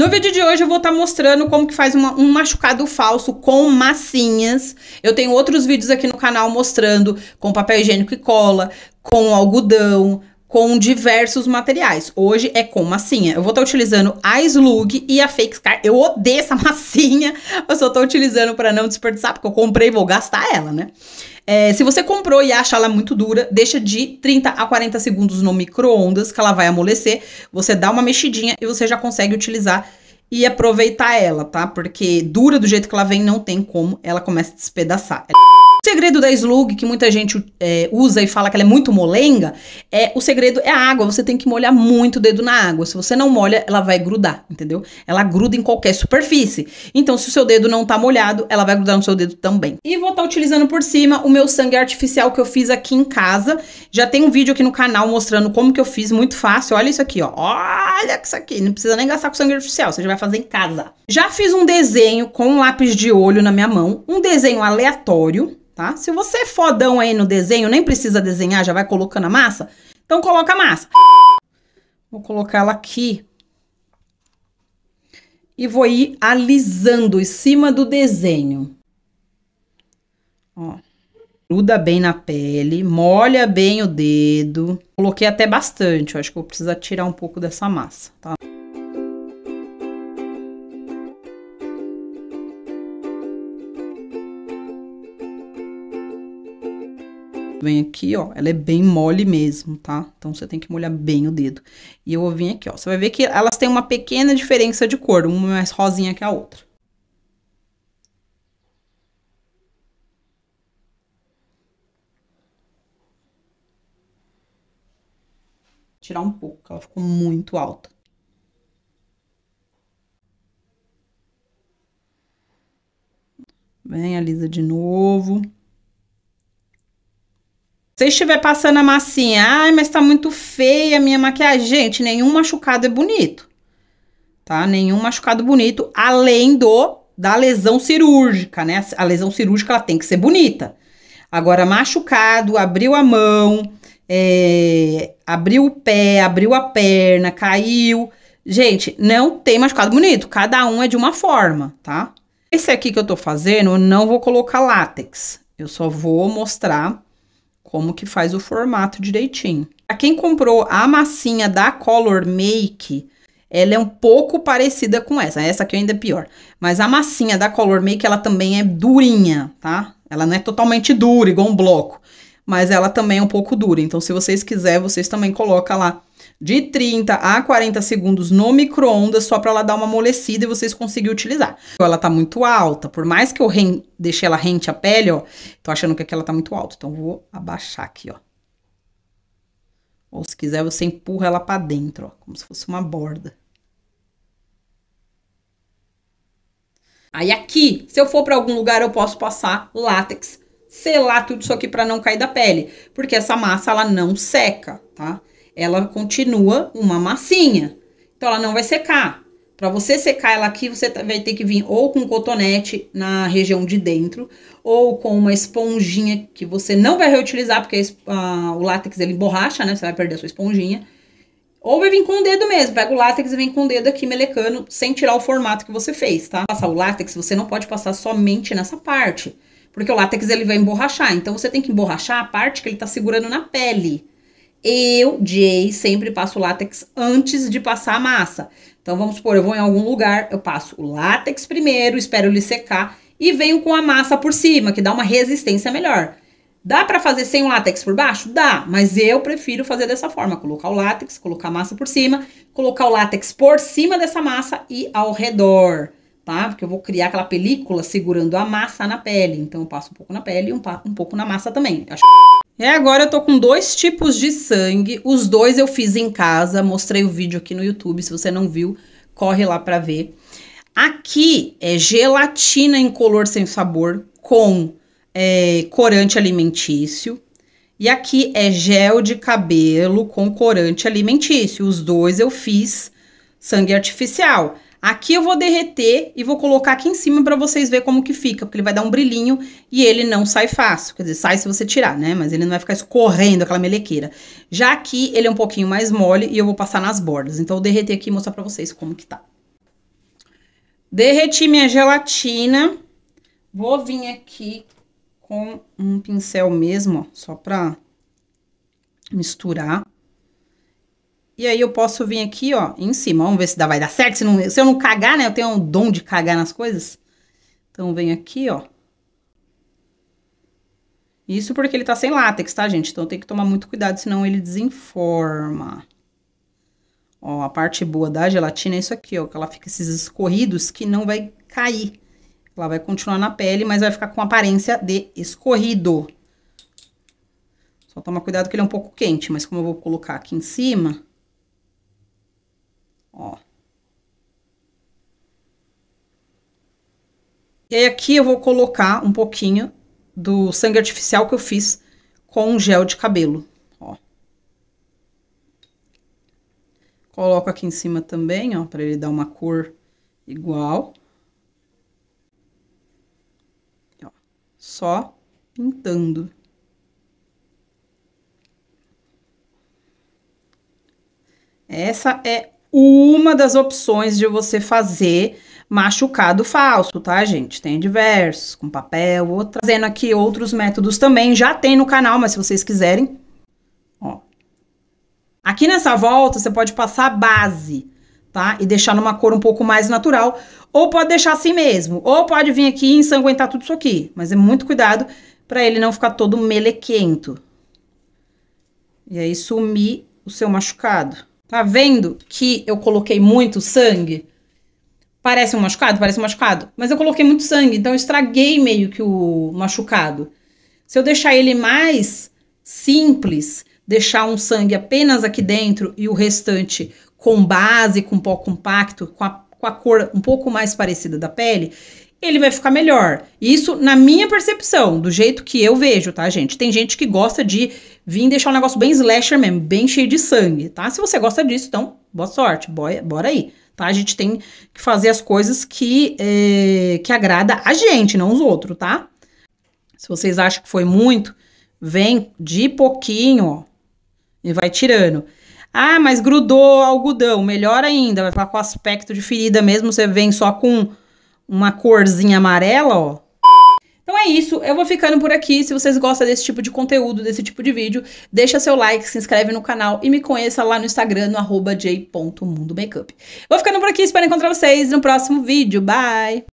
No vídeo de hoje eu vou estar tá mostrando como que faz uma, um machucado falso com massinhas. Eu tenho outros vídeos aqui no canal mostrando com papel higiênico e cola, com algodão, com diversos materiais. Hoje é com massinha. Eu vou estar tá utilizando a Slug e a Fake Scar. Eu odeio essa massinha, eu só estou utilizando para não desperdiçar, porque eu comprei e vou gastar ela, né? É, se você comprou e acha ela muito dura, deixa de 30 a 40 segundos no micro-ondas, que ela vai amolecer. Você dá uma mexidinha e você já consegue utilizar e aproveitar ela, tá? Porque dura do jeito que ela vem, não tem como, ela começa a despedaçar. É o segredo da slug, que muita gente é, usa e fala que ela é muito molenga, é o segredo é a água. Você tem que molhar muito o dedo na água. Se você não molha, ela vai grudar, entendeu? Ela gruda em qualquer superfície. Então, se o seu dedo não tá molhado, ela vai grudar no seu dedo também. E vou estar tá utilizando por cima o meu sangue artificial que eu fiz aqui em casa. Já tem um vídeo aqui no canal mostrando como que eu fiz, muito fácil. Olha isso aqui, ó. Olha isso aqui. Não precisa nem gastar com sangue artificial, você já vai fazer em casa. Já fiz um desenho com um lápis de olho na minha mão, um desenho aleatório, tá? Se você é fodão aí no desenho, nem precisa desenhar, já vai colocando a massa, então coloca a massa. Vou colocar ela aqui. E vou ir alisando em cima do desenho. Ó. Gruda bem na pele, molha bem o dedo. Coloquei até bastante, eu acho que eu vou precisar tirar um pouco dessa massa, tá? Vem aqui, ó, ela é bem mole mesmo, tá? Então, você tem que molhar bem o dedo. E eu vou vir aqui, ó, você vai ver que elas têm uma pequena diferença de cor, uma é mais rosinha que a outra. Tirar um pouco, ela ficou muito alta. Vem, alisa de novo você estiver passando a massinha, ai, mas tá muito feia a minha maquiagem. Gente, nenhum machucado é bonito, tá? Nenhum machucado bonito, além do da lesão cirúrgica, né? A lesão cirúrgica ela tem que ser bonita. Agora, machucado, abriu a mão, é, abriu o pé, abriu a perna, caiu. Gente, não tem machucado bonito, cada um é de uma forma, tá? Esse aqui que eu tô fazendo, eu não vou colocar látex. Eu só vou mostrar como que faz o formato direitinho. Para quem comprou a massinha da Color Make, ela é um pouco parecida com essa. Essa aqui ainda é pior. Mas a massinha da Color Make, ela também é durinha, tá? Ela não é totalmente dura, igual um bloco. Mas ela também é um pouco dura. Então, se vocês quiserem, vocês também colocam lá de 30 a 40 segundos no micro-ondas só para ela dar uma amolecida e vocês conseguirem utilizar. Ela tá muito alta, por mais que eu ren deixe ela rente a pele, ó, tô achando que aqui ela tá muito alta, então vou abaixar aqui, ó. Ou se quiser você empurra ela para dentro, ó, como se fosse uma borda. Aí aqui, se eu for para algum lugar, eu posso passar látex, selar tudo isso aqui para não cair da pele, porque essa massa ela não seca, tá? ela continua uma massinha. Então, ela não vai secar. Para você secar ela aqui, você tá, vai ter que vir ou com cotonete na região de dentro, ou com uma esponjinha que você não vai reutilizar, porque a, o látex ele borracha, né? Você vai perder a sua esponjinha. Ou vai vir com o dedo mesmo, pega o látex e vem com o dedo aqui melecando, sem tirar o formato que você fez, tá? Passar o látex, você não pode passar somente nessa parte, porque o látex ele vai emborrachar, então você tem que emborrachar a parte que ele tá segurando na pele. Eu, Jay, sempre passo látex antes de passar a massa. Então, vamos supor, eu vou em algum lugar, eu passo o látex primeiro, espero ele secar e venho com a massa por cima, que dá uma resistência melhor. Dá para fazer sem o látex por baixo? Dá, mas eu prefiro fazer dessa forma, colocar o látex, colocar a massa por cima, colocar o látex por cima dessa massa e ao redor, tá? Porque eu vou criar aquela película segurando a massa na pele, então eu passo um pouco na pele e um, um pouco na massa também. Acho é, agora eu tô com dois tipos de sangue. Os dois eu fiz em casa, mostrei o vídeo aqui no YouTube. Se você não viu, corre lá para ver. Aqui é gelatina em color sem sabor com é, corante alimentício. E aqui é gel de cabelo com corante alimentício. Os dois eu fiz sangue artificial. Aqui eu vou derreter e vou colocar aqui em cima para vocês verem como que fica, porque ele vai dar um brilhinho e ele não sai fácil. Quer dizer, sai se você tirar, né? Mas ele não vai ficar escorrendo aquela melequeira. Já aqui ele é um pouquinho mais mole e eu vou passar nas bordas. Então eu derreter aqui e mostrar para vocês como que tá. Derreti minha gelatina. Vou vir aqui com um pincel mesmo, ó, só pra misturar. E aí eu posso vir aqui, ó, em cima. Vamos ver se dá, vai dar certo. Se, não, se eu não cagar, né? Eu tenho um dom de cagar nas coisas. Então, vem aqui, ó. Isso porque ele tá sem látex, tá, gente? Então, tem que tomar muito cuidado, senão ele desinforma. Ó, a parte boa da gelatina é isso aqui, ó. Que ela fica esses escorridos que não vai cair. Ela vai continuar na pele, mas vai ficar com aparência de escorrido. Só toma cuidado que ele é um pouco quente, mas como eu vou colocar aqui em cima... Ó. E aí aqui eu vou colocar um pouquinho do sangue artificial que eu fiz com um gel de cabelo, ó. Coloco aqui em cima também, ó, para ele dar uma cor igual. Ó, só pintando. Essa é uma das opções de você fazer machucado falso, tá, gente? Tem diversos, com papel, outra. Fazendo aqui outros métodos também, já tem no canal, mas se vocês quiserem, ó. Aqui nessa volta, você pode passar a base, tá? E deixar numa cor um pouco mais natural, ou pode deixar assim mesmo, ou pode vir aqui e ensanguentar tudo isso aqui, mas é muito cuidado para ele não ficar todo melequento. E aí sumir o seu machucado. Tá vendo que eu coloquei muito sangue? Parece um machucado? Parece um machucado. Mas eu coloquei muito sangue, então eu estraguei meio que o machucado. Se eu deixar ele mais simples, deixar um sangue apenas aqui dentro e o restante com base, com pó compacto, com a, com a cor um pouco mais parecida da pele, ele vai ficar melhor. Isso na minha percepção, do jeito que eu vejo, tá, gente? Tem gente que gosta de vir deixar um negócio bem slasher mesmo, bem cheio de sangue, tá? Se você gosta disso, então, boa sorte, bora aí, tá? A gente tem que fazer as coisas que, é, que agrada a gente, não os outros, tá? Se vocês acham que foi muito, vem de pouquinho, ó, e vai tirando. Ah, mas grudou algodão, melhor ainda, vai ficar com aspecto de ferida mesmo, você vem só com uma corzinha amarela, ó. Então é isso, eu vou ficando por aqui. Se vocês gostam desse tipo de conteúdo, desse tipo de vídeo, deixa seu like, se inscreve no canal e me conheça lá no Instagram, no j.mundomakeup. Vou ficando por aqui, espero encontrar vocês no próximo vídeo. Bye!